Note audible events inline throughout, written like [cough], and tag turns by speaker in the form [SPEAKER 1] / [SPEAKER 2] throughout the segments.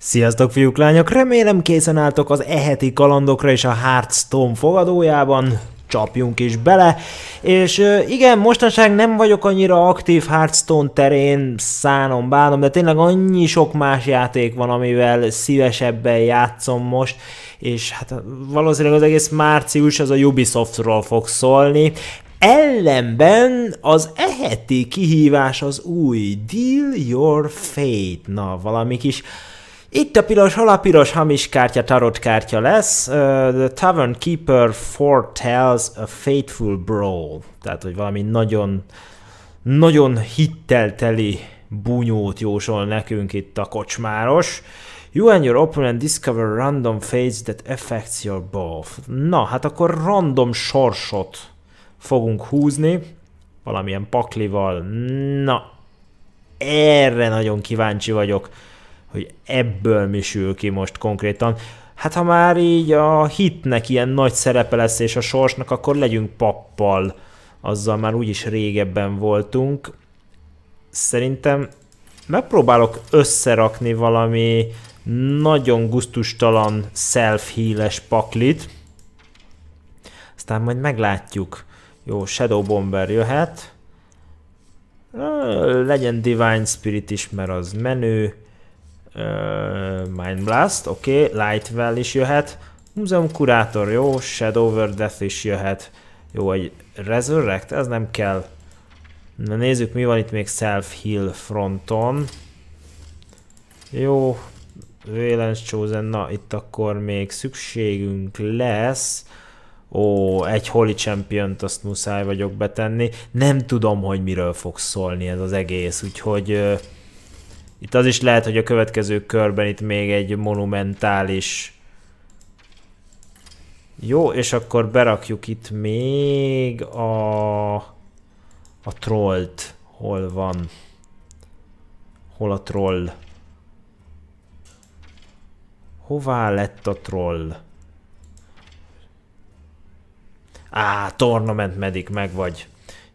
[SPEAKER 1] Sziasztok fiúk, lányok! Remélem készen álltok az eheti kalandokra és a Hearthstone fogadójában. Csapjunk is bele. És igen, mostanság nem vagyok annyira aktív Hearthstone terén, szánom, bánom, de tényleg annyi sok más játék van, amivel szívesebben játszom most, és hát valószínűleg az egész március az a Ubisoftról fog szólni. Ellenben az eheti kihívás az új Deal Your Fate. Na, valami kis itt a piros piros hamis kártya tarot kártya lesz. Uh, the Tavern Keeper foretells a fateful brawl. Tehát, hogy valami nagyon, nagyon hittelteli bunyót jósol nekünk itt a kocsmáros. You and your opponent discover random fates that affects your both. Na, hát akkor random sorsot fogunk húzni, valamilyen paklival. Na, erre nagyon kíváncsi vagyok hogy ebből mi sül ki most konkrétan. Hát ha már így a hitnek ilyen nagy szerepe lesz és a sorsnak, akkor legyünk pappal. Azzal már úgyis régebben voltunk. Szerintem megpróbálok összerakni valami nagyon guztustalan self híles paklit. Aztán majd meglátjuk. Jó, Shadow Bomber jöhet. Legyen Divine Spirit is, mert az menő. Mind Blast, oké, okay. Lightwell is jöhet. Museum Kurátor, jó, Shadow over Death is jöhet. Jó, egy Resurrect, ez nem kell. Na nézzük, mi van itt még Self-Heal fronton. Jó, Valence Chosen, na itt akkor még szükségünk lesz. Ó, egy Holy champion azt muszáj vagyok betenni. Nem tudom, hogy miről fog szólni ez az egész, úgyhogy... Itt az is lehet, hogy a következő körben itt még egy monumentális... Jó, és akkor berakjuk itt még a... a trollt. Hol van? Hol a troll? Hová lett a troll? Á, Tournament medik meg vagy.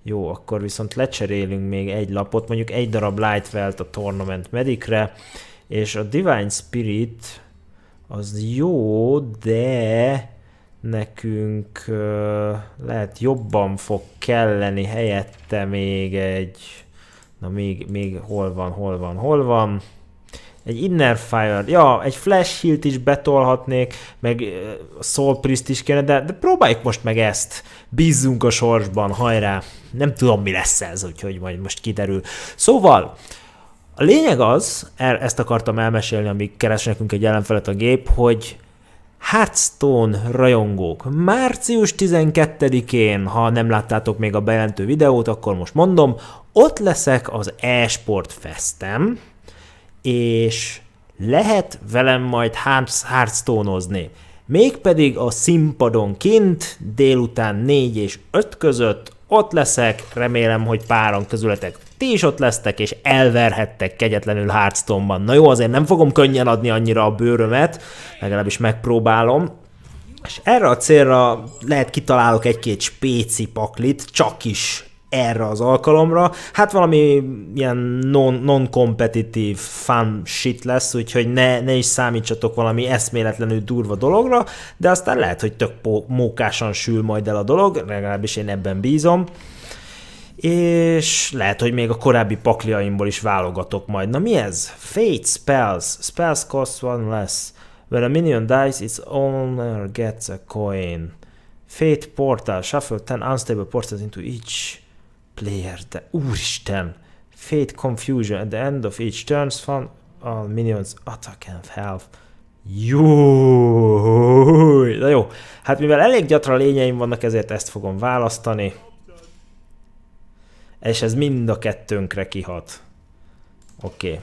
[SPEAKER 1] Jó, akkor viszont lecserélünk még egy lapot, mondjuk egy darab Lightwelt a Tournament Medicre, és a Divine Spirit az jó, de nekünk uh, lehet jobban fog kelleni helyette még egy, na még, még hol van, hol van, hol van, egy Inner Fire, ja, egy Flash Hilt is betolhatnék, meg Soul Priest is kéne, de, de próbáljuk most meg ezt. Bízzunk a sorsban, hajrá! Nem tudom, mi lesz ez, úgyhogy majd most kiderül. Szóval, a lényeg az, ezt akartam elmesélni, amíg keres nekünk egy ellenfelet a gép, hogy Hearthstone rajongók, március 12-én, ha nem láttátok még a bejelentő videót, akkor most mondom, ott leszek az eSport Festem, és lehet velem majd hearthstone Mégpedig a színpadon kint délután 4 és 5 között ott leszek, remélem, hogy páran közületek ti is ott lesztek, és elverhettek kegyetlenül hearthstone Na jó, azért nem fogom könnyen adni annyira a bőrömet, legalábbis megpróbálom, és erre a célra lehet kitalálok egy-két spéci paklit, csak is erre az alkalomra. Hát valami ilyen non competitive non fun shit lesz, úgyhogy ne, ne is számítsatok valami eszméletlenül durva dologra, de aztán lehet, hogy tök mókásan sül majd el a dolog, legalábbis én ebben bízom és lehet, hogy még a korábbi pakliaimból is válogatok majd. Na mi ez? Fate spells. Spells cost one less. When a minion dies, its owner gets a coin. Fate portal. Shuffle 10 unstable portals into each player, de úristen! Fate Confusion at the end of each turns fun all minions attack and health. Jó! de jó, hát mivel elég gyatra lényeim vannak, ezért ezt fogom választani. És ez mind a kettőnkre kihat. Oké. Okay.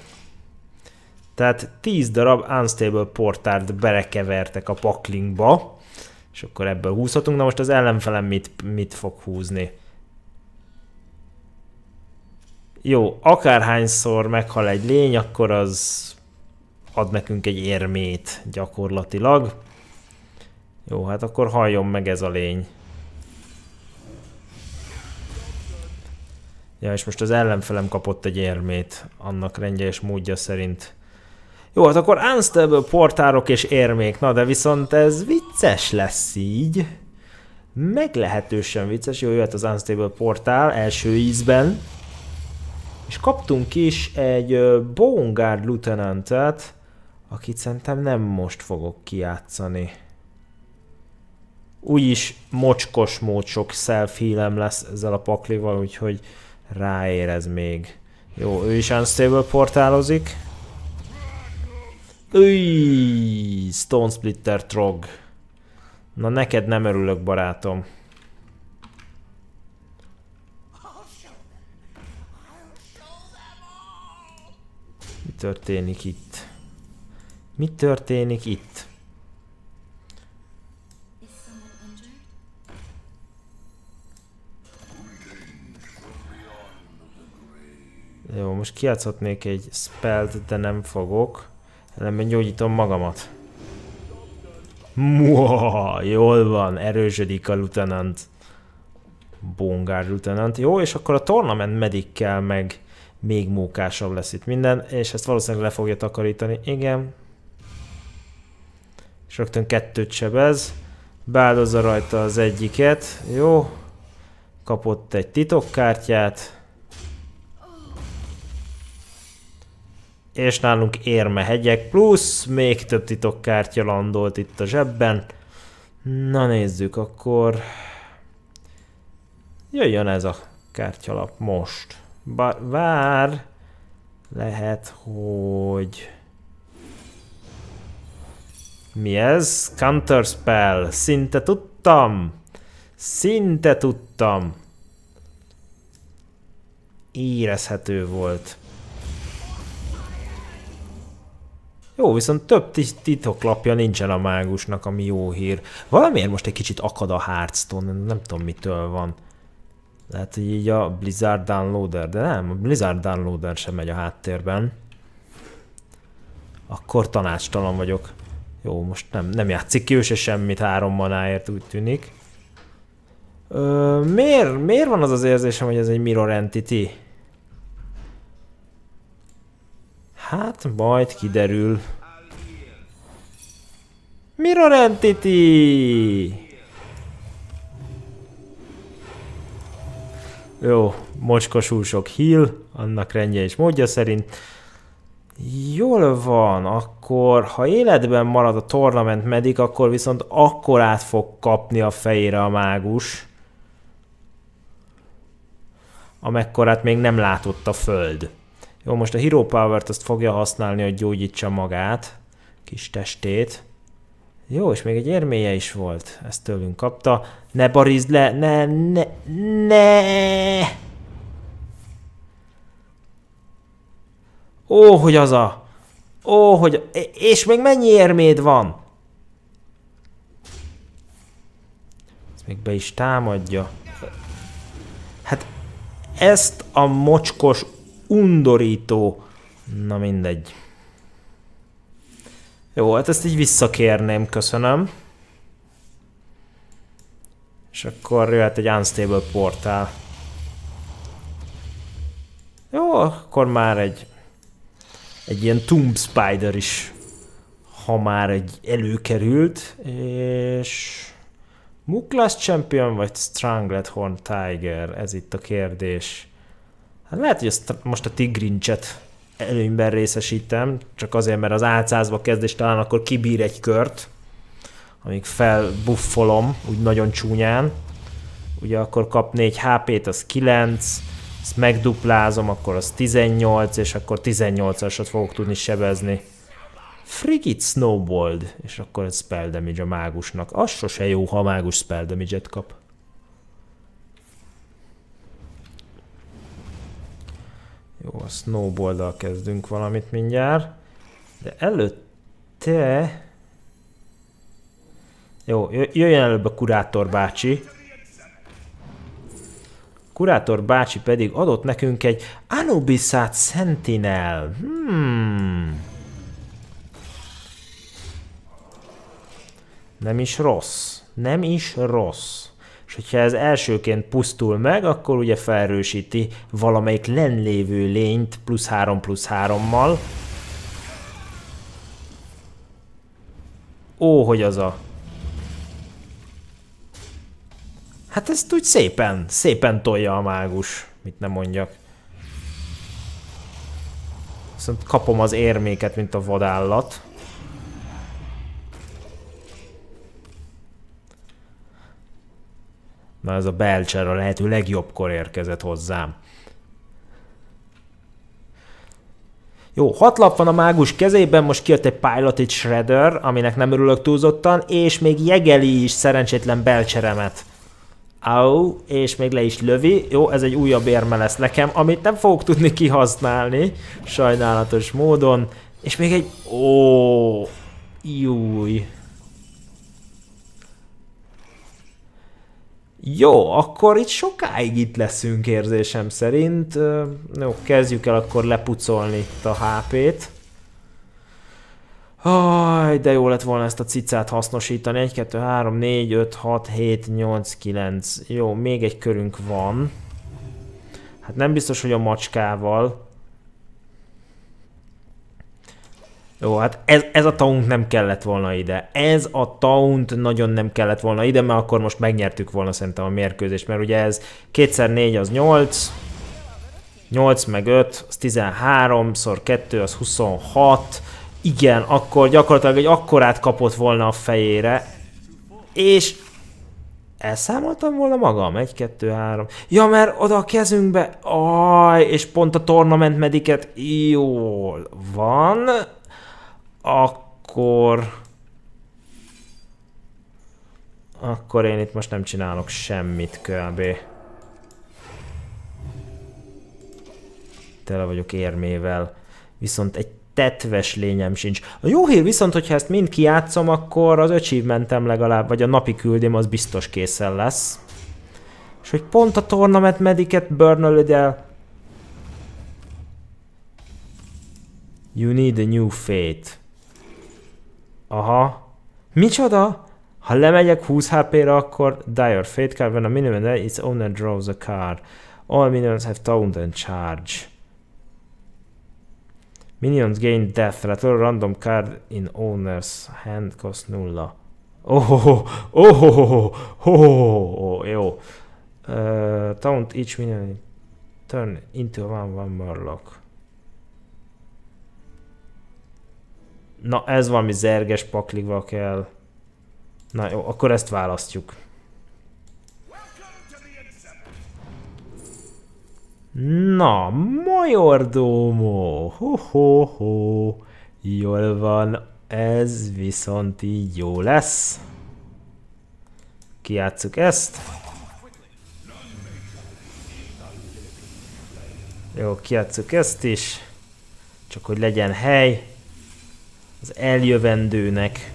[SPEAKER 1] Tehát 10 darab Unstable portárt berekevertek a paklingba, és akkor ebből húzhatunk. Na most az ellenfelem mit, mit fog húzni? jó, akárhányszor meghal egy lény, akkor az ad nekünk egy érmét gyakorlatilag. Jó, hát akkor halljon meg ez a lény. Ja, és most az ellenfelem kapott egy érmét, annak rendje és módja szerint. Jó, hát akkor unstable portárok és érmék, na de viszont ez vicces lesz így. Meglehetősen vicces, jó, jöhet az unstable portál első ízben. És kaptunk is egy Bongard Lutenantet, akit szerintem nem most fogok kijátszani. Úgyis mocskos sok self lesz ezzel a paklival, úgyhogy ráérez még. Jó, ő is unstable portálozik. Új, Stone Splitter Trog. Na neked nem örülök, barátom. történik itt? Mi történik itt? Jó, most kiátszhatnék egy spelt, de nem fogok. Ellenben gyógyítom magamat. Muha, jól van, erősödik a lieutenant. Bongár lieutenant. Jó, és akkor a tornament medikkel meg még mókásabb lesz itt minden, és ezt valószínűleg le fogja takarítani. Igen. És rögtön kettőt sebez. Báldozza rajta az egyiket. Jó. Kapott egy titokkártyát. És nálunk érmehegyek, plusz még több titokkártya landolt itt a zsebben. Na nézzük, akkor jöjjön ez a kártyalap most. Bár, vár, lehet, hogy... Mi ez? Counter spell. Szinte tudtam. Szinte tudtam. Érezhető volt. Jó, viszont több titoklapja nincsen a mágusnak, ami jó hír. Valamiért most egy kicsit akad a Hearthstone, nem tudom mitől van. Lehet, hogy így a Blizzard Downloader, de nem, a Blizzard Downloader sem megy a háttérben. Akkor tanácstalan vagyok. Jó, most nem, nem játszik ki ő se semmit három manáért, úgy tűnik. Ö, miért, miért van az az érzésem, hogy ez egy Mirror Entity? Hát, majd kiderül. Mirror Entity! Jó, mocskosúsok hill annak rendje és módja szerint. Jól van, akkor ha életben marad a tornament medik, akkor viszont akkor át fog kapni a fejére a mágus, amekkorát még nem látott a föld. Jó, most a Hero Power-t azt fogja használni, hogy gyógyítsa magát, kis testét. Jó, és még egy érméje is volt. Ezt tőlünk kapta. Ne barizd le! Ne! Ne! Ne! Ó, hogy az a... Ó, hogy... És még mennyi érméd van? Ez még be is támadja. Hát ezt a mocskos undorító... Na mindegy. Jó, hát ezt így visszakérném, köszönöm. És akkor jöhet egy unstable portál. Jó, akkor már egy egy ilyen Tomb Spider is, ha már egy előkerült, és Muklas Champion vagy Strangled Horn Tiger? Ez itt a kérdés. Hát lehet, hogy most a tigrincset előnyben részesítem, csak azért, mert az álcázba kezd, és talán akkor kibír egy kört, amíg felbuffolom, úgy nagyon csúnyán. Ugye akkor kap 4 HP-t, az 9, ezt megduplázom, akkor az 18, és akkor 18-asat fogok tudni sebezni. Frigit Snowbold, és akkor egy spell damage a mágusnak. Az sose jó, ha a mágus spell damage-et kap. Jó, a snowballdal kezdünk valamit mindjárt. De előtte... Jó, jöjjön előbb a kurátor bácsi. Kurátor bácsi pedig adott nekünk egy Anubisát Sentinel. Hmm. Nem is rossz. Nem is rossz és hogyha ez elsőként pusztul meg, akkor ugye felrősíti valamelyik lenlévő lényt plusz 3 plusz 3-mal. Ó, hogy az a... Hát ezt úgy szépen, szépen tolja a mágus, mit nem mondjak. Viszont kapom az érméket, mint a vadállat. Na ez a Belcher a lehető legjobbkor érkezett hozzám. Jó, hat lap van a mágus kezében, most kijött egy Pilot egy Shredder, aminek nem örülök túlzottan, és még jegeli is szerencsétlen belcseremet. Au, és még le is lövi. Jó, ez egy újabb érme lesz nekem, amit nem fogok tudni kihasználni, sajnálatos módon. És még egy... Ó, júj. Jó, akkor itt sokáig itt leszünk érzésem szerint. Jó, kezdjük el akkor lepucolni itt a HP-t. Aj, de jó lett volna ezt a cicát hasznosítani. 1, 2, 3, 4, 5, 6, 7, 8, 9. Jó, még egy körünk van. Hát nem biztos, hogy a macskával. Jó, hát ez, ez a taunt nem kellett volna ide. Ez a taunt nagyon nem kellett volna ide, mert akkor most megnyertük volna szerintem a mérkőzést, mert ugye ez 2x4 az 8, 8 meg 5 az 13, szor 2 az 26, igen, akkor gyakorlatilag egy akkorát kapott volna a fejére, és elszámoltam volna magam, 1, 2, 3, Ja, mert oda a kezünkbe, aj, és pont a tornament mediket, jól van, akkor... Akkor én itt most nem csinálok semmit kb. Tele vagyok érmével. Viszont egy tetves lényem sincs. A jó hír viszont, hogyha ezt mind kiátszom, akkor az achievementem legalább, vagy a napi küldém az biztos készen lesz. És hogy pont a tornamet mediket burnölöd el. You need a new fate. Aha. Micsoda? Ha lemegyek 20 HP-ra, akkor Dire Fate Card van a minimum, its owner draws a card. All minions have taunt and charge. Minions gain death rattle, random card in owner's hand cost nulla. Oh, oh, oh, oh, oh, oh, oh, jó. Uh, taunt each minion turn into one one murloc. Na ez valami zerges paklival kell. Na jó, akkor ezt választjuk. Na, majordómó, ho-ho-ho, jól van, ez viszont így jó lesz. Kijátszuk ezt. Jó, kijátszuk ezt is. Csak hogy legyen hely az eljövendőnek.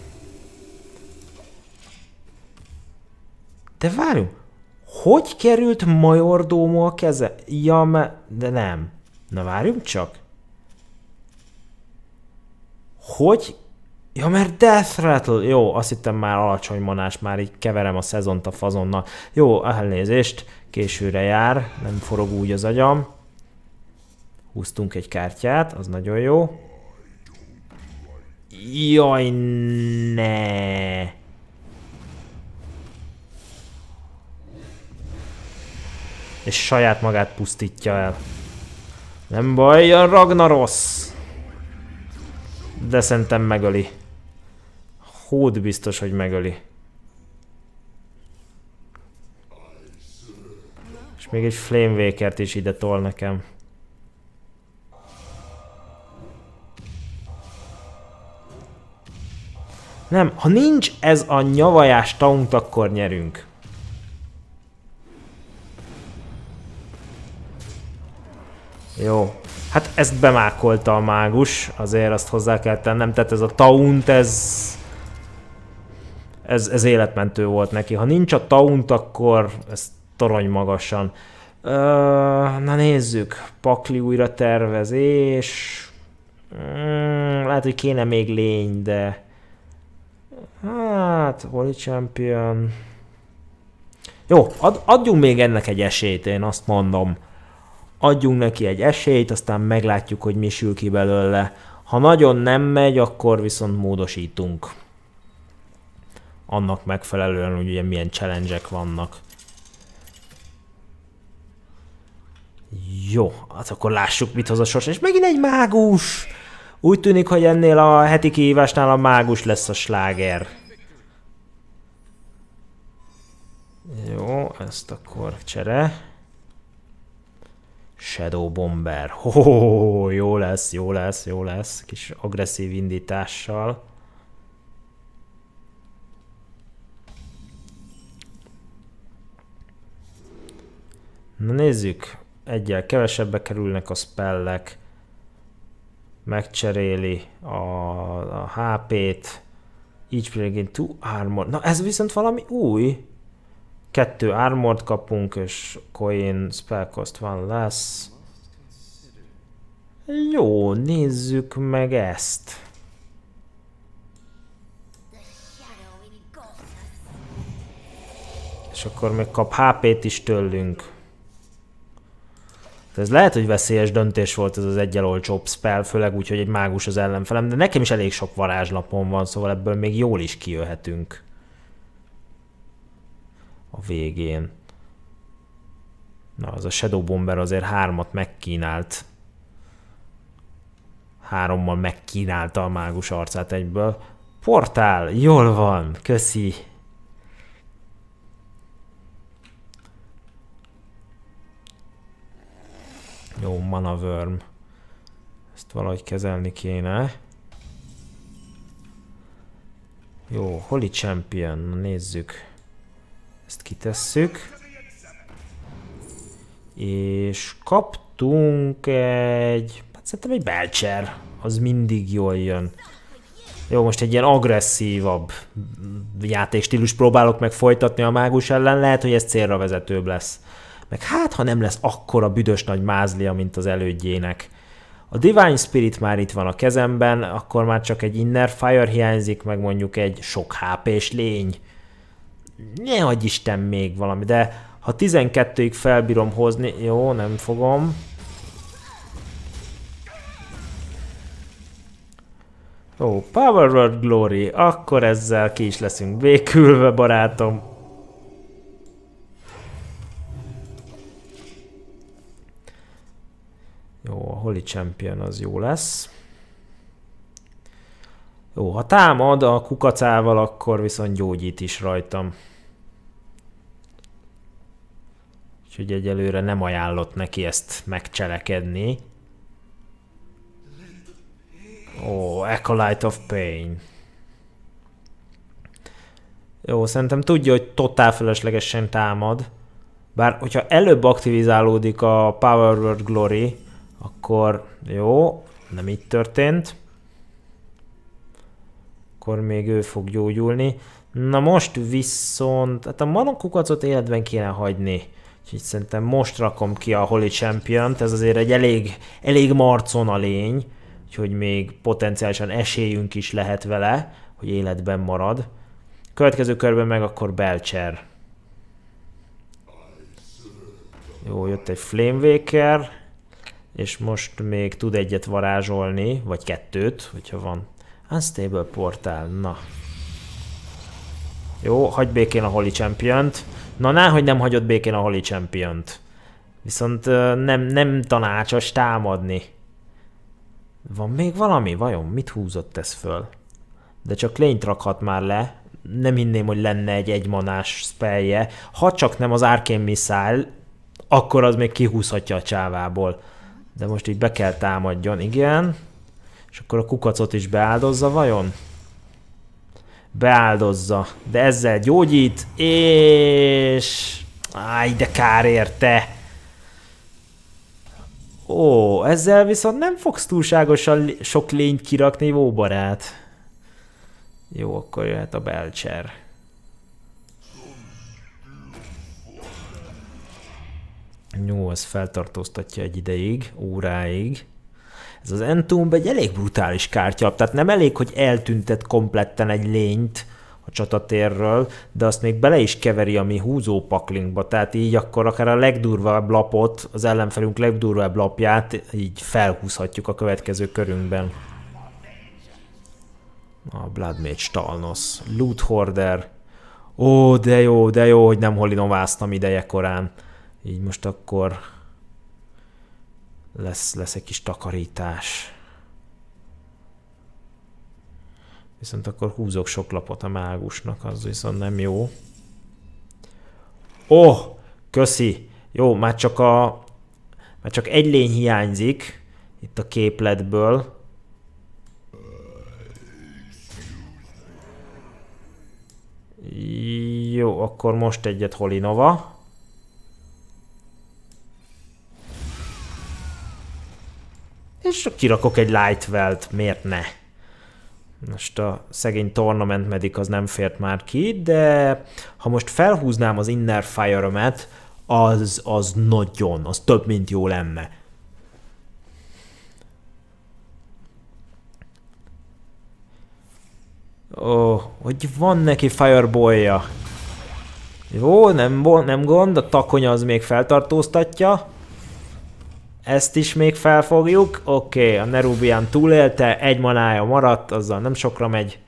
[SPEAKER 1] De várjunk, hogy került Majordomo a keze? Ja, me... de nem. Na várjunk csak. Hogy? Ja, mert Death Rattle. Jó, azt hittem már alacsony manás, már így keverem a szezont a fazonnal. Jó, elnézést, későre jár, nem forog úgy az agyam. Húztunk egy kártyát, az nagyon jó. Jaj, ne! És saját magát pusztítja el. Nem baj, a Ragnaros! De szerintem megöli. Hód biztos, hogy megöli. És még egy Flame is ide tol nekem. Nem, ha nincs ez a nyavajás taunt, akkor nyerünk. Jó. Hát ezt bemákolta a mágus, azért azt hozzá kell tennem, tehát ez a taunt, ez... Ez, ez életmentő volt neki. Ha nincs a taunt, akkor ez torony magasan. Ö, na nézzük, pakli újra tervezés... Mm, lehet, hogy kéne még lény, de... Hát, Holy Champion... Jó, ad, adjunk még ennek egy esélyt, én azt mondom. Adjunk neki egy esélyt, aztán meglátjuk, hogy mi sül ki belőle. Ha nagyon nem megy, akkor viszont módosítunk. Annak megfelelően, hogy ugye milyen challenge vannak. Jó, hát akkor lássuk, mit hoz a sors. És megint egy mágus! Úgy tűnik, hogy ennél a heti kihívásnál a mágus lesz a sláger. Jó, ezt akkor csere. Shadow Bomber. Ho, -ho, -ho jó lesz, jó lesz, jó lesz. Kis agresszív indítással. Na nézzük, egyel kevesebbe kerülnek a spellek megcseréli a, a HP-t, így player gain two armor. Na ez viszont valami új. Kettő armort kapunk, és coin spell cost van lesz. Jó, nézzük meg ezt. És akkor még kap HP-t is tőlünk. Ez lehet, hogy veszélyes döntés volt ez az egyel olcsóbb spell, főleg úgy, hogy egy mágus az ellenfelem, de nekem is elég sok varázslapom van, szóval ebből még jól is kijöhetünk a végén. Na, az a Shadow Bomber azért hármat megkínált. Hárommal megkínálta a mágus arcát egyből. Portál, jól van, köszi. Jó, mana worm. Ezt valahogy kezelni kéne. Jó, Holy Champion, nézzük. Ezt kitesszük. És kaptunk egy... Hát szerintem egy Belcher. Az mindig jól jön. Jó, most egy ilyen agresszívabb játékstílus próbálok meg folytatni a mágus ellen. Lehet, hogy ez célra vezetőbb lesz meg hát, ha nem lesz akkora büdös nagy mázlia, mint az elődjének. A Divine Spirit már itt van a kezemben, akkor már csak egy Inner Fire hiányzik, meg mondjuk egy sok hp és lény. Ne adj Isten még valami, de ha 12-ig felbírom hozni, jó, nem fogom. Ó, Power World Glory, akkor ezzel ki is leszünk békülve, barátom. Jó, a Holy Champion az jó lesz. Jó, ha támad a kukacával, akkor viszont gyógyít is rajtam. Úgyhogy egyelőre nem ajánlott neki ezt megcselekedni. Ó, Acolyte of Pain. Jó, szerintem tudja, hogy totál feleslegesen támad. Bár, hogyha előbb aktivizálódik a Power Word Glory, akkor jó, nem így történt. Akkor még ő fog gyógyulni. Na most viszont, hát a manokukacot életben kéne hagyni. Úgyhogy szerintem most rakom ki a Holy champion ez azért egy elég, elég marcon a lény, úgyhogy még potenciálisan esélyünk is lehet vele, hogy életben marad. Következő körben meg akkor Belcher. Jó, jött egy Flamewaker, és most még tud egyet varázsolni, vagy kettőt, hogyha van. Unstable portál, na. Jó, hagyd békén a Holy champion -t. Na, ná, hogy nem hagyod békén a Holy champion -t. Viszont nem, nem tanácsos támadni. Van még valami? Vajon mit húzott ez föl? De csak lényt rakhat már le. Nem hinném, hogy lenne egy egymanás spellje. Ha csak nem az Arkane Missile, akkor az még kihúzhatja a csávából. De most így be kell támadjon, igen. És akkor a kukacot is beáldozza vajon? Beáldozza. De ezzel gyógyít, és... Áj, de kár érte! Ó, ezzel viszont nem fogsz túlságosan sok lényt kirakni, jó barát. Jó, akkor jöhet a belcser. 8 feltartóztatja egy ideig, óráig. Ez az Entomb egy elég brutális kártya, tehát nem elég, hogy eltüntet kompletten egy lényt a csatatérről, de azt még bele is keveri a mi húzópaklinkba, tehát így akkor akár a legdurvább lapot, az ellenfelünk legdurvább lapját így felhúzhatjuk a következő körünkben. A Blood Mage Talnos, Loot Hoarder. Ó, de jó, de jó, hogy nem holinováztam ideje korán így most akkor lesz, lesz egy kis takarítás. Viszont akkor húzok sok lapot a mágusnak, az viszont nem jó. Oh, köszi! Jó, már csak a... Már csak egy lény hiányzik itt a képletből. Jó, akkor most egyet Holinova. csak kirakok egy Lightwelt, miért ne? Most a szegény Tournament medik az nem fért már ki, de ha most felhúznám az Inner fire az, az nagyon, az több, mint jó lenne. Ó, oh, hogy van neki -ja. Jó, nem, nem gond, a takonya az még feltartóztatja. Ezt is még felfogjuk. Oké, okay, a Nerubian túlélte, egy manája maradt, azzal nem sokra megy.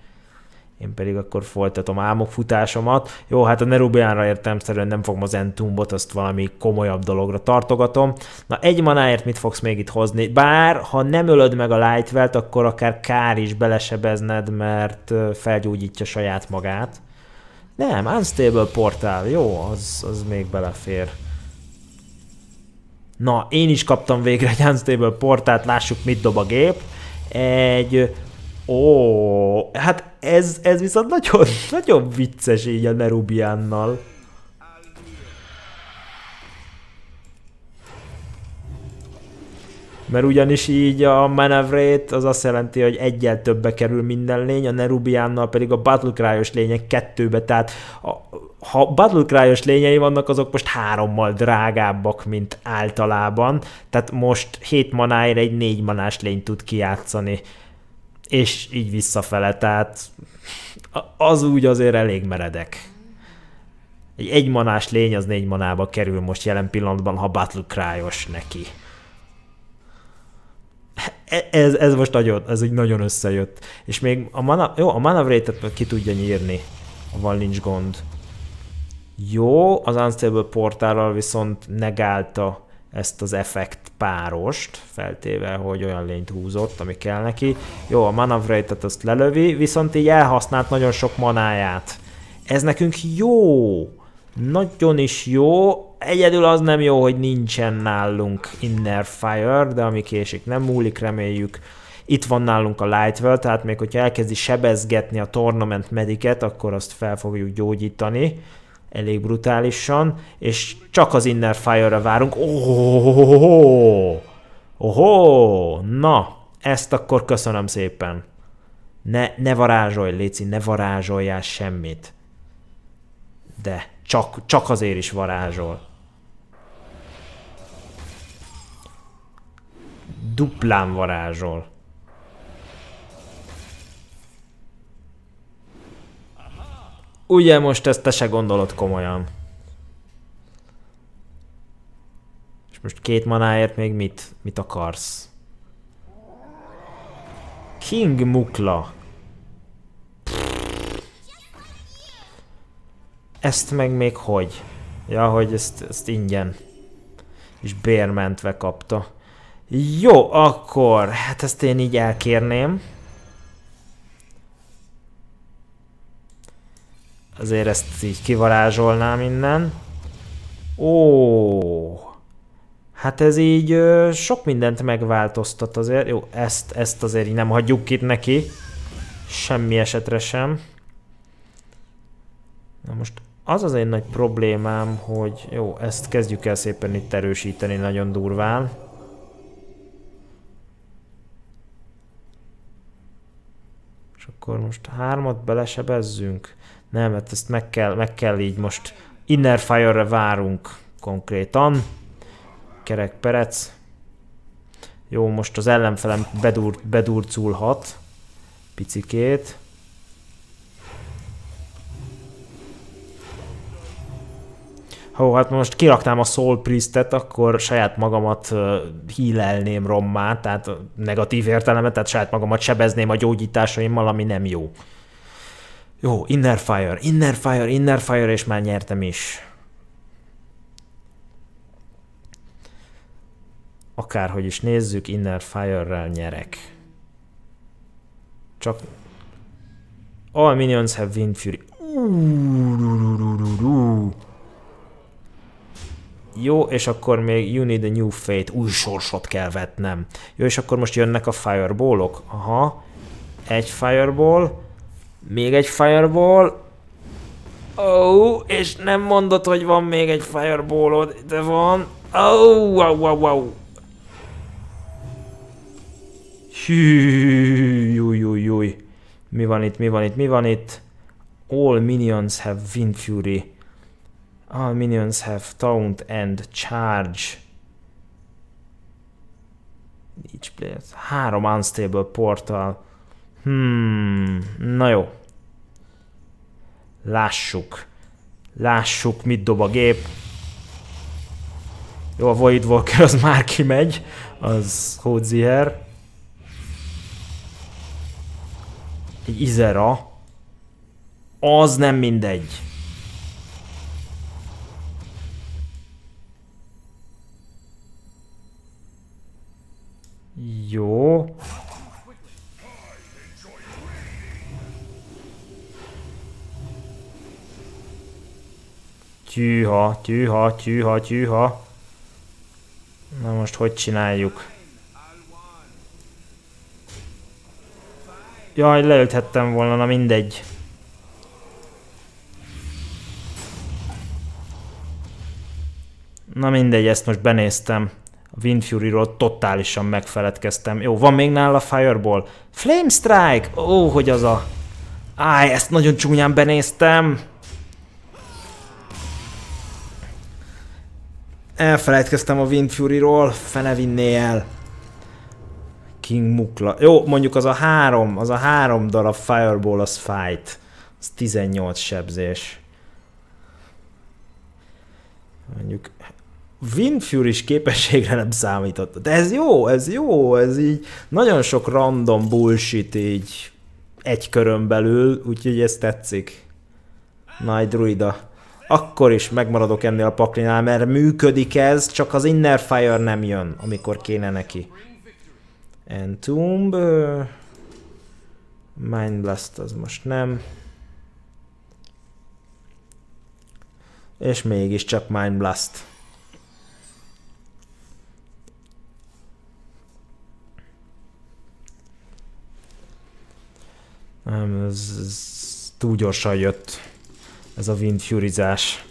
[SPEAKER 1] Én pedig akkor folytatom álmok futásomat. Jó, hát a Nerubianra értem, szerint nem fogom az Entumbot, azt valami komolyabb dologra tartogatom. Na egy manáért mit fogsz még itt hozni? Bár, ha nem ölöd meg a Lightwelt, akkor akár kár is belesebezned, mert felgyógyítja saját magát. Nem, Unstable Portál, jó, az, az még belefér. Na, én is kaptam végre egy Unstable portát, lássuk, mit dob a gép. Egy... Ó, hát ez, ez viszont nagyon, [laughs] nagyon vicces így a Nerubiannal. mert ugyanis így a manevrét az azt jelenti, hogy egyel többbe kerül minden lény, a Nerubiánnal pedig a Battlecry-os lények kettőbe, tehát a, ha Battlecry-os lényei vannak, azok most hárommal drágábbak, mint általában, tehát most hét manáért egy négy manás lény tud kiátszani, és így visszafele, tehát az úgy azért elég meredek. Egy egymanás lény az négy manába kerül most jelen pillanatban, ha Battle Cryos neki. E, ez, ez most nagyon, ez így nagyon összejött. És még a, mana, jó, a rate et ki tudja nyírni, van nincs gond. Jó, az Unstable portállal viszont negálta ezt az effekt párost, feltéve, hogy olyan lényt húzott, ami kell neki. Jó, a rate et azt lelövi, viszont így elhasznált nagyon sok manáját. Ez nekünk jó! Nagyon is jó, egyedül az nem jó, hogy nincsen nálunk Inner Fire, de ami késik nem múlik, reméljük. Itt van nálunk a Lightwell, tehát még hogyha elkezdi sebezgetni a Tournament Mediket, akkor azt fel fogjuk gyógyítani elég brutálisan, és csak az Inner Fire-ra várunk. Ohohohoho! Oho! Na, ezt akkor köszönöm szépen. Ne, ne varázsolj, Léci, ne varázsoljál semmit. De csak, csak azért is varázsol. Duplán varázsol. Ugye most ezt te se gondolod komolyan. És most két manáért még mit, mit akarsz? King Mukla. Ezt meg még hogy? Ja, hogy ezt, ezt ingyen és bérmentve kapta. Jó, akkor, hát ezt én így elkérném. Azért ezt így kivarázsolnám innen. Ó, hát ez így ö, sok mindent megváltoztat azért. Jó, ezt, ezt azért így nem hagyjuk itt neki. Semmi esetre sem. Na most az az én nagy problémám, hogy jó, ezt kezdjük el szépen itt erősíteni nagyon durván. És akkor most hármat belesebezzünk. Nem, mert hát ezt meg kell, meg kell így most inner fire-re várunk konkrétan. Kerek perec. Jó, most az ellenfelem bedur, bedurculhat picikét. ha hát most kiraktám a Soul Priestet, akkor saját magamat hílelném rommá, tehát negatív értelemet, tehát saját magamat sebezném a gyógyításaimmal, ami nem jó. Jó, Inner Fire, Inner Fire, Inner Fire, és már nyertem is. Akárhogy is nézzük, Inner Fire-rel nyerek. Csak... All minions have wind fury. Uuuuh, jó, és akkor még You Need a New Fate, új sorsot kell vetnem. Jó, és akkor most jönnek a fireballok. Aha, egy fireball, még egy fireball, Ó, oh, és nem mondod, hogy van még egy fireballod, de van. Ó, wow, wow, wow. Hűjújújúj. Mi van itt, mi van itt, mi van itt? All minions have wind fury. All minions have taunt and charge. Each player. Három unstable portal. Hmm, na jó. Lássuk. Lássuk, mit dob a gép. Jó, a Void Walker az [laughs] már kimegy. Az Hodzier. Egy Izera. Az nem mindegy. Jó. Tűha, tűha, tűha, tűha. Na most hogy csináljuk? Jaj, leülthettem volna, na mindegy. Na mindegy, ezt most benéztem. Wind Fury-ról totálisan megfeledkeztem. Jó, van még nála Fireball. Flame Strike! Ó, hogy az a... Áj, ezt nagyon csúnyán benéztem! Elfelejtkeztem a Wind Fury-ról, fene vinné el. King Mukla. Jó, mondjuk az a három, az a három darab Fireball az fight. Az 18 sebzés. Mondjuk winfury is képességre nem számított. De ez jó, ez jó, ez így nagyon sok random bullshit így egy körön belül, úgyhogy ez tetszik. Nagy druida. Akkor is megmaradok ennél a paklinál, mert működik ez, csak az Inner Fire nem jön, amikor kéne neki. Entomb... Mindblast az most nem. És mégiscsak Mindblast. Blast. Nem, ez, ez túl gyorsan jött ez a Wind furyzás.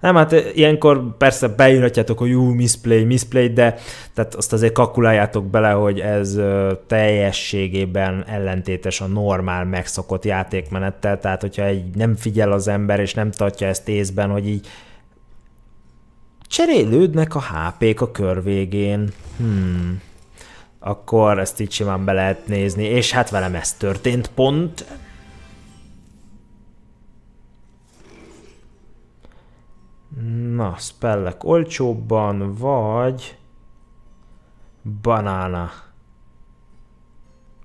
[SPEAKER 1] Nem, hát ilyenkor persze beírhatjátok, hogy jó, misplay, misplay, de tehát azt azért kalkuláljátok bele, hogy ez teljességében ellentétes a normál megszokott játékmenettel, tehát hogyha egy nem figyel az ember, és nem tartja ezt észben, hogy így cserélődnek a HP-k a kör végén. Hmm akkor ezt így simán be lehet nézni, és hát velem ez történt pont. Na, spellek olcsóbban, vagy banána.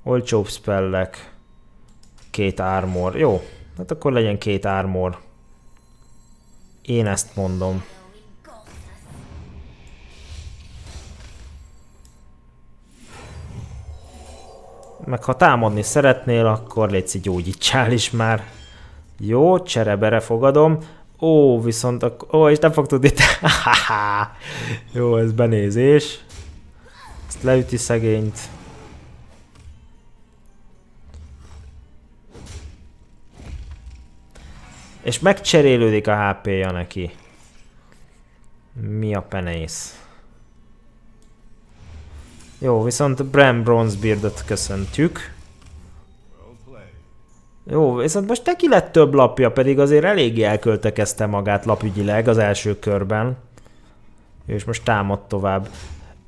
[SPEAKER 1] Olcsóbb spellek, két armor. Jó, hát akkor legyen két armor. Én ezt mondom. meg ha támadni szeretnél, akkor létszi gyógyítsál is már. Jó, cserebere fogadom. Ó, viszont ak- Ó, és nem fog tudni... [laughs] Jó, ez benézés. Ezt leüti szegényt. És megcserélődik a HP-ja neki. Mi a penész? Jó, viszont Bram Bronzebeardot köszöntjük. Jó, viszont most neki lett több lapja, pedig azért eléggé elköltekezte magát lapügyileg az első körben. És most támad tovább.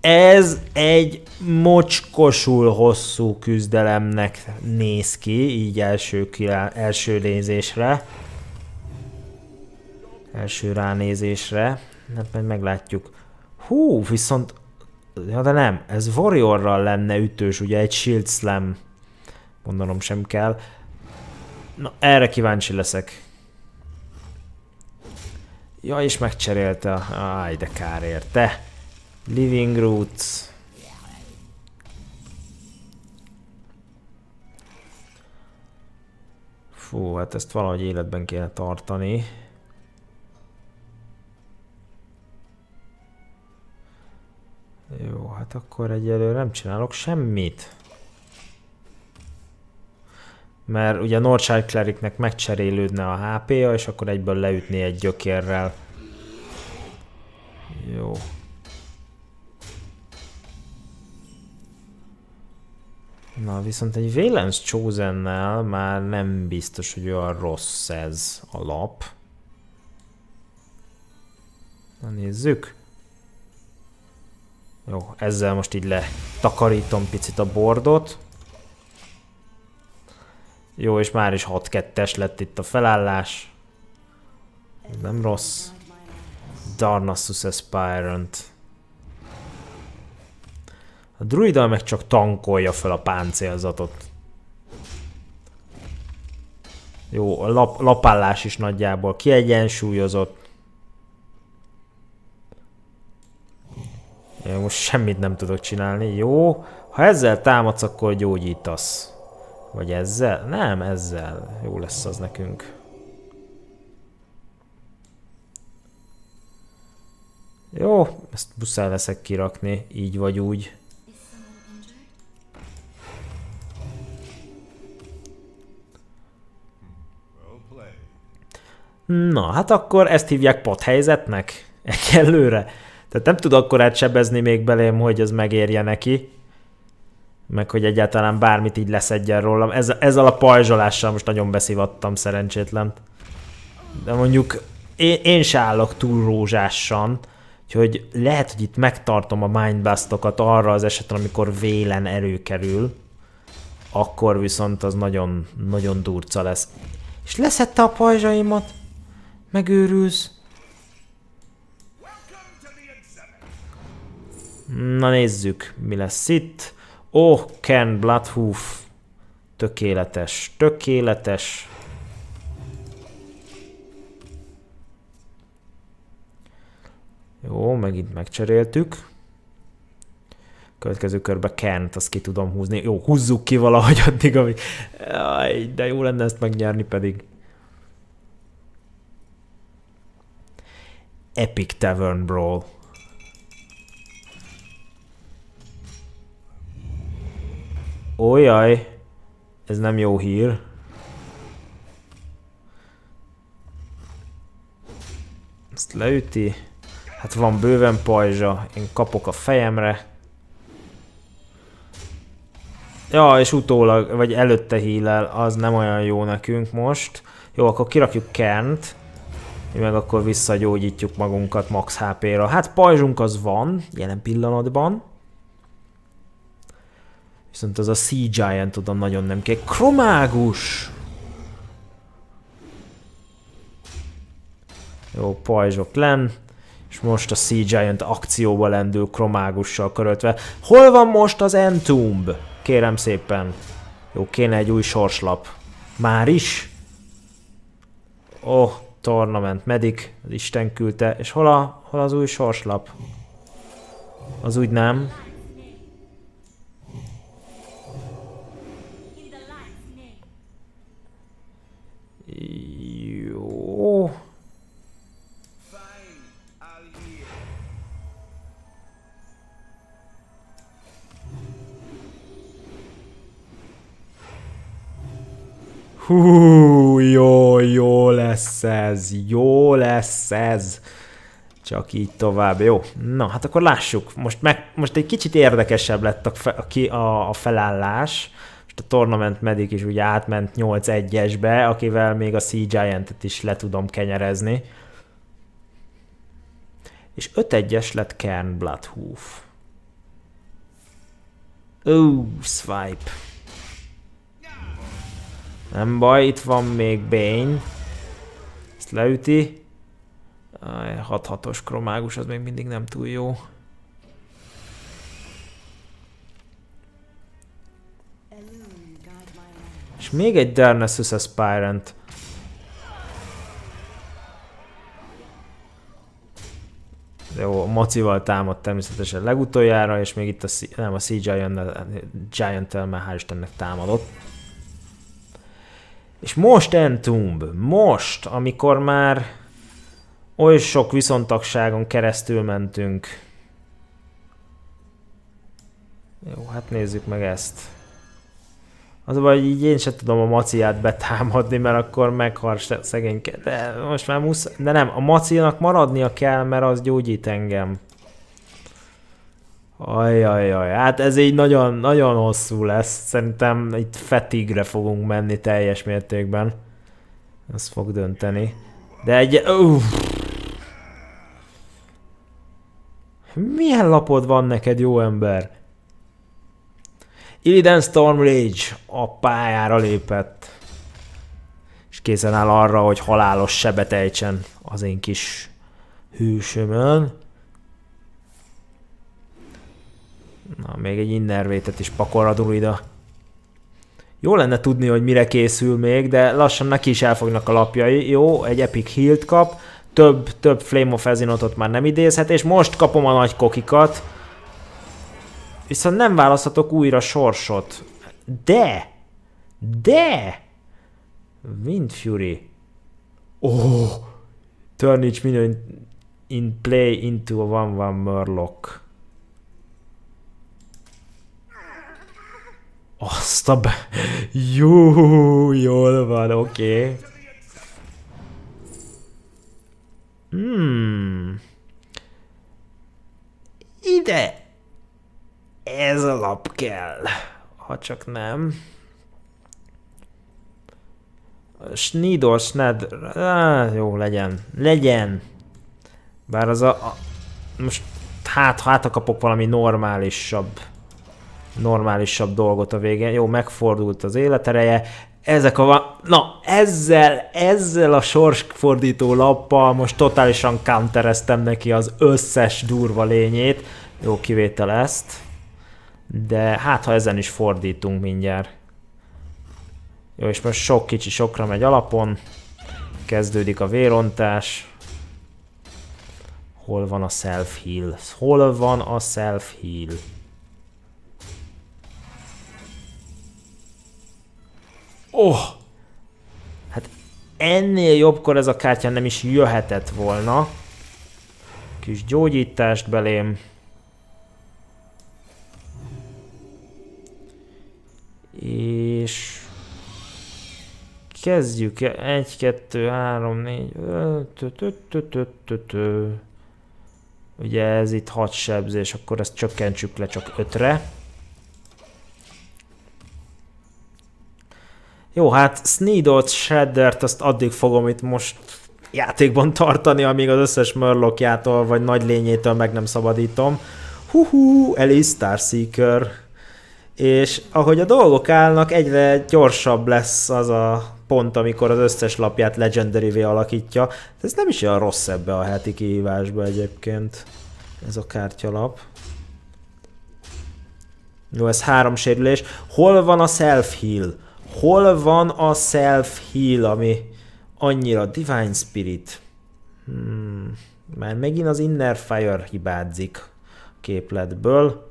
[SPEAKER 1] Ez egy mocskosul hosszú küzdelemnek néz ki, így első, első nézésre. Első ránézésre. Hát majd meglátjuk. Hú, viszont Ja, de nem, ez Warriorral lenne ütős, ugye egy Shield Slam, mondanom sem kell. Na, erre kíváncsi leszek. Ja, és megcserélte. Áj, de kár érte. Living Roots. Fú, hát ezt valahogy életben kéne tartani. Jó, hát akkor egyelőre nem csinálok semmit. Mert ugye Northside Clericnek megcserélődne a HP-ja, és akkor egyből leütné egy gyökérrel. Jó. Na, viszont egy Valence chosen már nem biztos, hogy olyan rossz ez a lap. Na nézzük. Jó, ezzel most így letakarítom picit a bordot. Jó, és már is 6-2-es lett itt a felállás. Nem rossz. Darnassus Aspirant. A druida meg csak tankolja fel a páncélzatot. Jó, a lap, lapállás is nagyjából kiegyensúlyozott. meg most semmit nem tudok csinálni. Jó, ha ezzel támadsz, akkor gyógyítasz. Vagy ezzel? Nem, ezzel. Jó lesz az nekünk. Jó, ezt buszál leszek kirakni, így vagy úgy. Na, hát akkor ezt hívják pothelyzetnek? [laughs] Egyelőre. Tehát nem tud akkorát sebezni még belém, hogy ez megérje neki, meg hogy egyáltalán bármit így leszedjen rólam. Ez, ezzel a pajzsolással most nagyon beszivattam szerencsétlen. De mondjuk én, én se állok túl rózsásan, úgyhogy lehet, hogy itt megtartom a mindbustokat arra az esetre, amikor vélen erő kerül, akkor viszont az nagyon, nagyon durca lesz. És leszette a pajzsaimat? Megőrülsz? Na nézzük, mi lesz itt. Oh, Ken Bloodhoof. Tökéletes, tökéletes. Jó, megint megcseréltük. Következő körbe Kent, azt ki tudom húzni. Jó, húzzuk ki valahogy [laughs] addig, ami... de jó lenne ezt megnyerni pedig. Epic Tavern Brawl. jaj, ez nem jó hír. Ezt leüti. Hát van bőven pajzsa, én kapok a fejemre. Ja, és utólag, vagy előtte hílel, az nem olyan jó nekünk most. Jó, akkor kirakjuk Kent. Mi meg akkor visszagyógyítjuk magunkat max HP-ra. Hát pajzsunk az van, jelen pillanatban. Viszont az a Sea Giant oda nagyon nem kell. Kromágus! Jó, pajzsok len. És most a Sea Giant akcióba lendül kromágussal köröltve. Hol van most az Entomb? Kérem szépen. Jó, kéne egy új sorslap. Már is? Ó, oh, tornament. Medik? az Isten küldte. És hol, a, hol az új sorslap? Az úgy nem. Jó. Hú, jó, jó lesz ez, jó lesz ez. Csak így tovább, jó. Na, hát akkor lássuk. Most, meg, most egy kicsit érdekesebb lett a, fe, a, a felállás most a Tournament medik is ugye átment 8-1-esbe, akivel még a Sea Giant-et is le tudom kenyerezni. És 5-1-es lett Kern Bloodhoof. Ó, swipe. Nem baj, itt van még Bane. Ezt leüti. 6-6-os kromágus, az még mindig nem túl jó. És még egy Darnassus Aspirant. De jó, mocival támad természetesen legutoljára, és még itt a, nem, a Sea Giant, Giant-tel már hál' Istennek támadott. És most Entomb, most, amikor már oly sok viszontagságon keresztül mentünk. Jó, hát nézzük meg ezt. Az a baj, hogy így én sem tudom a maciát betámadni, mert akkor meghal szegényke. De most már musz. De nem, a macinak maradnia kell, mert az gyógyít engem. Ajajajaj, hát ez így nagyon, nagyon hosszú lesz. Szerintem itt fetigre fogunk menni teljes mértékben. Ez fog dönteni. De egy... Uff. Milyen lapod van neked, jó ember? Illidan Stormrage a pályára lépett, és készen áll arra, hogy halálos sebet ejtsen az én kis hűsömön. Na, még egy innervétet is pakol a druida. Jó lenne tudni, hogy mire készül még, de lassan neki is elfognak a lapjai. Jó, egy epic healt kap, több, több Flame of Ezinotot már nem idézhet, és most kapom a nagy kokikat Viszont nem választhatok újra sorsot. De! De! Wind Fury. Oh! Turn each minion in play into a one-one Murloc. Azt a be... Jó, jól van, oké. Okay. Hmm. Ide! Ez a lap kell. Ha csak nem. Snidor, Sned... Ah, jó, legyen. Legyen! Bár az a... a most hát, hát kapok valami normálisabb normálisabb dolgot a végén. Jó, megfordult az életereje. Ezek a... Na, ezzel, ezzel a sorsfordító lappal most totálisan countereztem neki az összes durva lényét. Jó kivétel ezt de hát ha ezen is fordítunk mindjárt. Jó, és most sok kicsi sokra megy alapon. Kezdődik a vérontás. Hol van a self-heal? Hol van a self-heal? Oh! Hát ennél jobbkor ez a kártya nem is jöhetett volna. Kis gyógyítást belém. és kezdjük. 1, 2, 3, 4, 5, 5, 5, 5, 5, 5, 5. Ugye ez itt 6 sebzés, akkor ezt csökkentsük le csak 5-re. Jó, hát Sneedot, Shreddert azt addig fogom itt most játékban tartani, amíg az összes mörlokjától vagy nagy lényétől meg nem szabadítom. Huhu, Elise Starseeker és ahogy a dolgok állnak, egyre gyorsabb lesz az a pont, amikor az összes lapját legendary alakítja. Ez nem is olyan rossz ebbe a heti kihívásba egyébként, ez a kártyalap. Jó, ez három sérülés. Hol van a self-heal? Hol van a self-heal, ami annyira Divine Spirit? Hmm. Már megint az Inner Fire hibázik a képletből.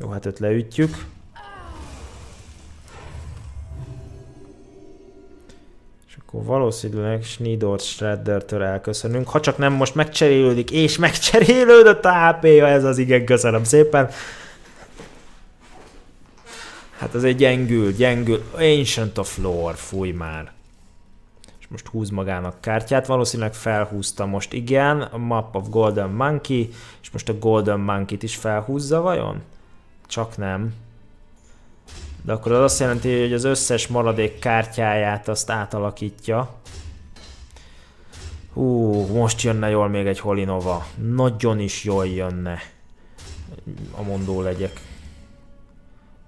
[SPEAKER 1] Jó, hát őt leütjük. És akkor valószínűleg Schnidort Shredder-től elköszönünk, ha csak nem most megcserélődik, és megcserélődött a HP-ja, ez az igen, köszönöm szépen. Hát ez egy gyengül, gyengül. Ancient of Lore, fúj már. És most húz magának kártyát, valószínűleg felhúzta most, igen, a Map of Golden Monkey, és most a Golden Monkey-t is felhúzza vajon? Csak nem. De akkor az azt jelenti, hogy az összes maradék kártyáját azt átalakítja. Hú, most jönne jól még egy Holinova. Nagyon is jól jönne. A mondó legyek.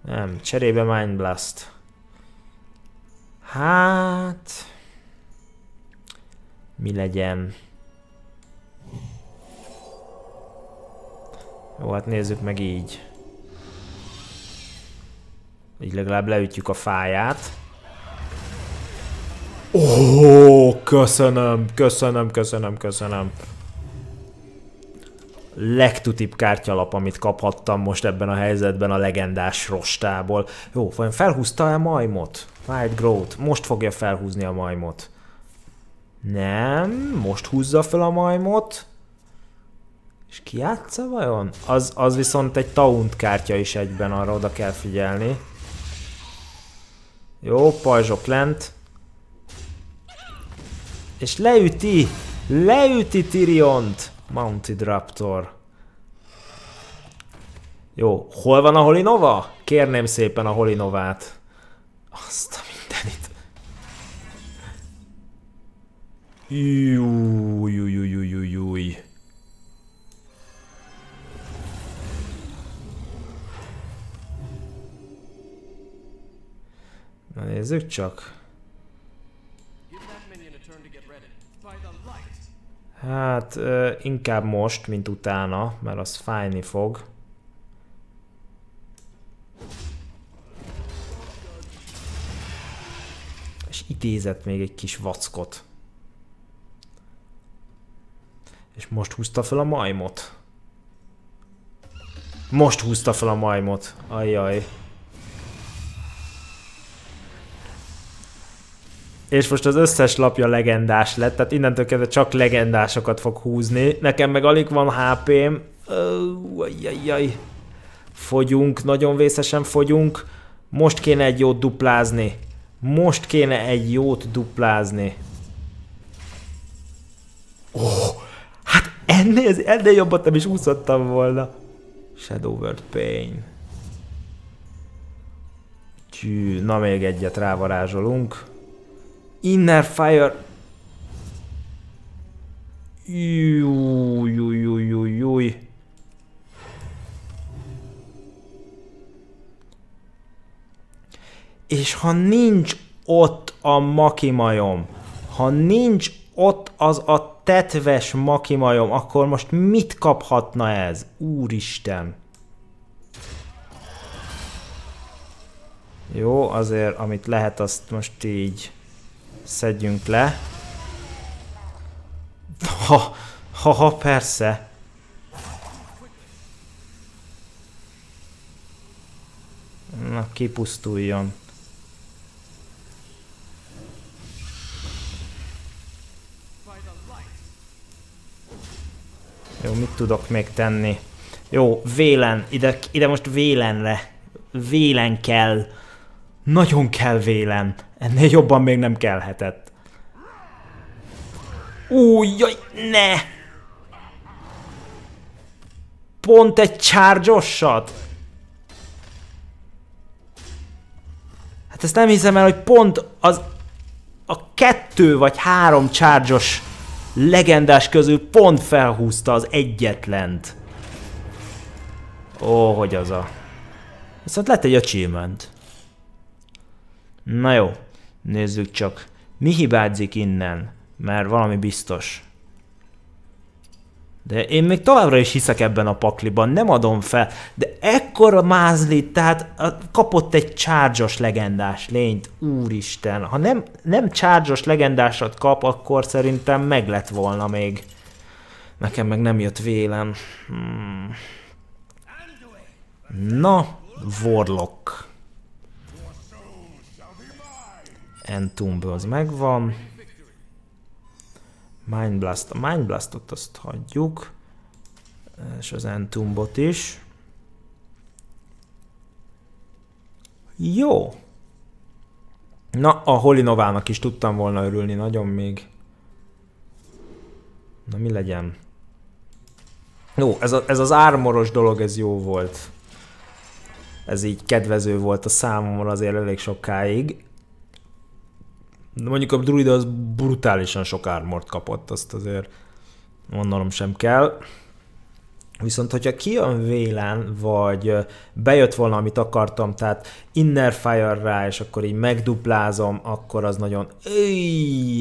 [SPEAKER 1] Nem, cserébe mindblast. Hát... Mi legyen? Jó, hát nézzük meg így. Így legalább leütjük a fáját. Ó, oh, köszönöm, köszönöm, köszönöm, köszönöm. Legtutibb kártyalap, amit kaphattam most ebben a helyzetben a legendás rostából. Jó, vajon felhúzta-e majmot? White Growth, most fogja felhúzni a majmot. Nem, most húzza fel a majmot. És játsza vajon? Az, az viszont egy taunt kártya is egyben, arra oda kell figyelni. Jó, pajzsok lent. És leüti! Leüti Tyriont! Mounted Raptor. Jó, hol van a Holinova? Kérném szépen a Holinovát. Azt a mindenit. Jújjújjújjújjúj. Na nézzük csak. Hát inkább most, mint utána, mert az fájni fog. És idézett még egy kis vackot. És most húzta fel a majmot. Most húzta fel a majmot. Ajjaj. és most az összes lapja legendás lett, tehát innentől kezdve csak legendásokat fog húzni. Nekem meg alig van HP-m, fogyunk, nagyon vészesen fogyunk. Most kéne egy jót duplázni. Most kéne egy jót duplázni. Ó, oh, hát ennél, ennél jobbat nem is úszottam volna. Shadow World Pain. Tű, na még egyet rávarázsolunk. Inner Fire. Júj, júj, júj, júj, júj. És ha nincs ott a makimajom, ha nincs ott az a tetves makimajom, akkor most mit kaphatna ez? Úristen! Jó, azért amit lehet, azt most így szedjünk le. Ha, ha, ha persze. Na, kipusztuljon. Jó, mit tudok még tenni? Jó, vélen, ide, ide most vélenre. Vélen kell. Nagyon kell vélem. Ennél jobban még nem kellhetett. Új, jaj, ne! Pont egy csárgyossat? Hát ezt nem hiszem el, hogy pont az a kettő vagy három csárgyos legendás közül pont felhúzta az egyetlent. Ó, hogy az a... Viszont lett egy achievement. Na jó, nézzük csak. Mi hibázik innen? Mert valami biztos. De én még továbbra is hiszek ebben a pakliban, nem adom fel. De ekkora mázli, tehát kapott egy csárgyos legendás lényt, úristen. Ha nem, nem csárgyos legendásat kap, akkor szerintem meg lett volna még. Nekem meg nem jött vélem. Hmm. Na, Warlock. Entomb az megvan. Mindblast, a Mindblastot azt hagyjuk, és az Entombot is. Jó. Na, a Holinovának is tudtam volna örülni nagyon még. Na mi legyen? Jó, ez, a, ez az ármoros dolog, ez jó volt. Ez így kedvező volt a számomra azért elég sokáig. Mondjuk a druida az brutálisan sok ármort kapott, azt azért mondanom sem kell. Viszont, hogyha kijön vélen, vagy bejött volna, amit akartam, tehát inner fire rá, és akkor így megduplázom, akkor az nagyon...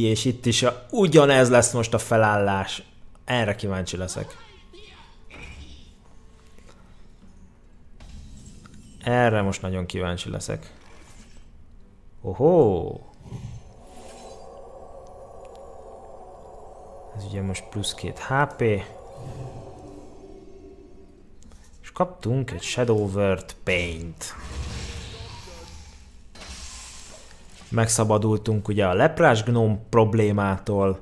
[SPEAKER 1] és itt is a, ugyanez lesz most a felállás. Erre kíváncsi leszek. Erre most nagyon kíváncsi leszek. Ohó! Ez ugye most plusz két HP. És kaptunk egy Shadowvert Paint. Megszabadultunk ugye a leprás gnom problémától.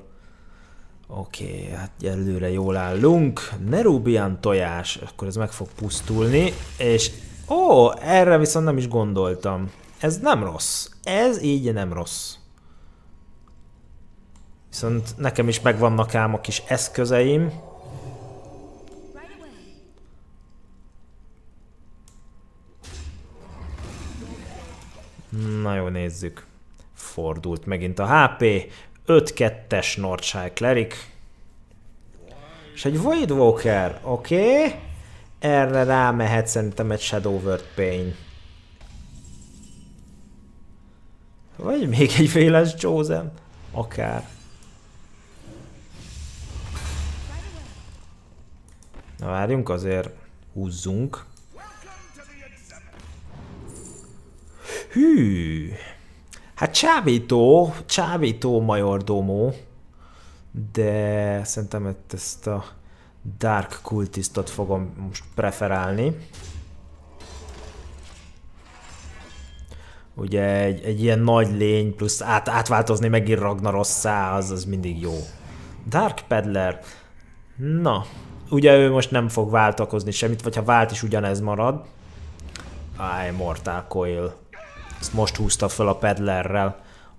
[SPEAKER 1] Oké, okay, hát előre jól állunk. Nerubian tojás, akkor ez meg fog pusztulni, és ó, erre viszont nem is gondoltam. Ez nem rossz. Ez így nem rossz. Viszont nekem is megvannak ám a kis eszközeim. Na jó, nézzük. Fordult megint a HP. 5-2-es Nordshire Cleric. És egy Void Walker, oké? Okay. Erre rámehet szerintem egy Shadow World Pain. Vagy még egy véles Chosen. Akár. Okay. Na várjunk, azért húzzunk. Hű! Hát csábító, csábító majordomó, de szerintem ezt a Dark Kultisztot fogom most preferálni. Ugye egy, egy ilyen nagy lény, plusz át, átváltozni megint Ragnarosszá, az, az mindig jó. Dark Peddler. Na, ugye ő most nem fog váltakozni semmit, vagy ha vált is ugyanez marad. Áj, Mortal Coil. Ezt most húzta fel a pedlerrel,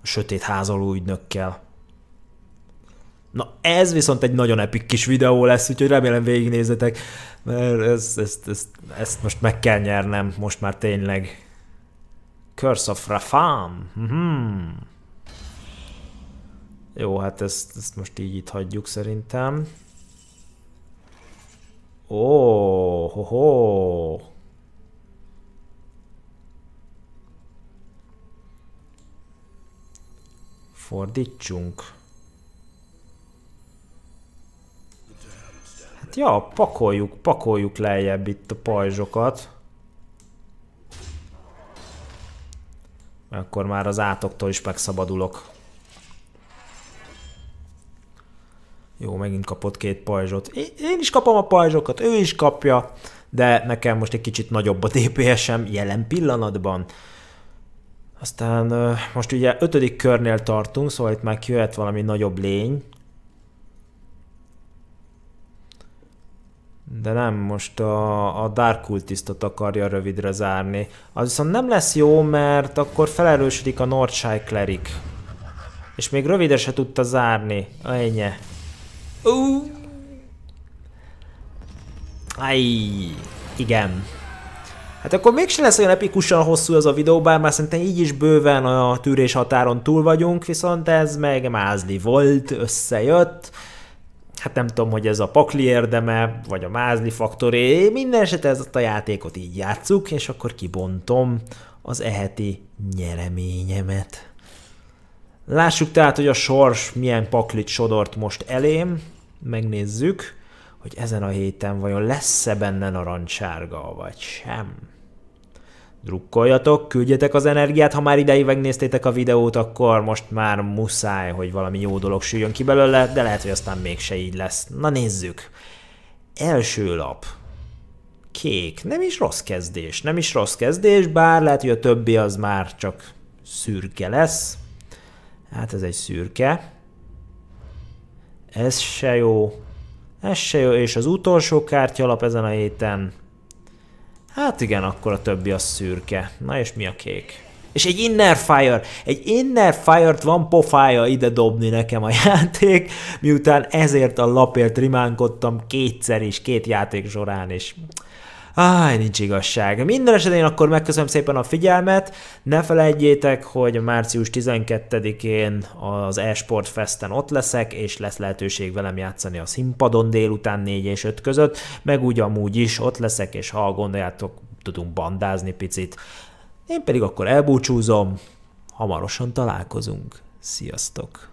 [SPEAKER 1] a sötét házoló ügynökkel. Na ez viszont egy nagyon epik kis videó lesz, úgyhogy remélem végignézzetek, mert ezt, ezt, ezt, ezt most meg kell nyernem, most már tényleg. Curse of Rafam. Mm-hmm. Jó, hát ezt, ezt most így itt hagyjuk szerintem. Oh, ho, ho. Fordítsunk. Hát ja, pakoljuk, pakoljuk lejjebb itt a pajzsokat. Akkor már az átoktól is megszabadulok. Jó, megint kapott két pajzsot. Én is kapom a pajzsokat, ő is kapja, de nekem most egy kicsit nagyobb a DPS-em jelen pillanatban. Aztán most ugye ötödik körnél tartunk, szóval itt már kijöhet valami nagyobb lény. De nem, most a, a Dark Cultistot akarja rövidre zárni. Az viszont nem lesz jó, mert akkor felerősödik a Northshire Cleric. És még rövidre se tudta zárni. Ennyi. Ó! Ajj, igen. Hát akkor mégse lesz olyan epikusan hosszú az a videó, bár már szerintem így is bőven a tűrés határon túl vagyunk, viszont ez meg mázli volt, összejött. Hát nem tudom, hogy ez a pakli érdeme, vagy a mázli faktoré, minden esetre ez a játékot így játszuk, és akkor kibontom az eheti nyereményemet. Lássuk tehát, hogy a sors milyen paklit sodort most elém megnézzük, hogy ezen a héten vajon lesz-e benne narancsárga, vagy sem. Drukkoljatok, küldjetek az energiát, ha már ideig megnéztétek a videót, akkor most már muszáj, hogy valami jó dolog süljön ki belőle, de lehet, hogy aztán mégse így lesz. Na nézzük. Első lap. Kék. Nem is rossz kezdés. Nem is rossz kezdés, bár lehet, hogy a többi az már csak szürke lesz. Hát ez egy szürke. Ez se jó. Ez se jó, és az utolsó kártyalap ezen a héten. Hát igen, akkor a többi a szürke. Na és mi a kék? És egy Inner Fire, egy Inner Fire-t van pofája ide dobni nekem a [laughs] játék, miután ezért a lapért rimánkodtam kétszer is, két játék során is. Áj, nincs igazság. Minden esetén akkor megköszönöm szépen a figyelmet. Ne felejtjétek, hogy március 12-én az eSport Festen ott leszek, és lesz lehetőség velem játszani a színpadon délután 4 és 5 között, meg úgy amúgy is ott leszek, és ha gondoljátok, tudunk bandázni picit. Én pedig akkor elbúcsúzom, hamarosan találkozunk. Sziasztok!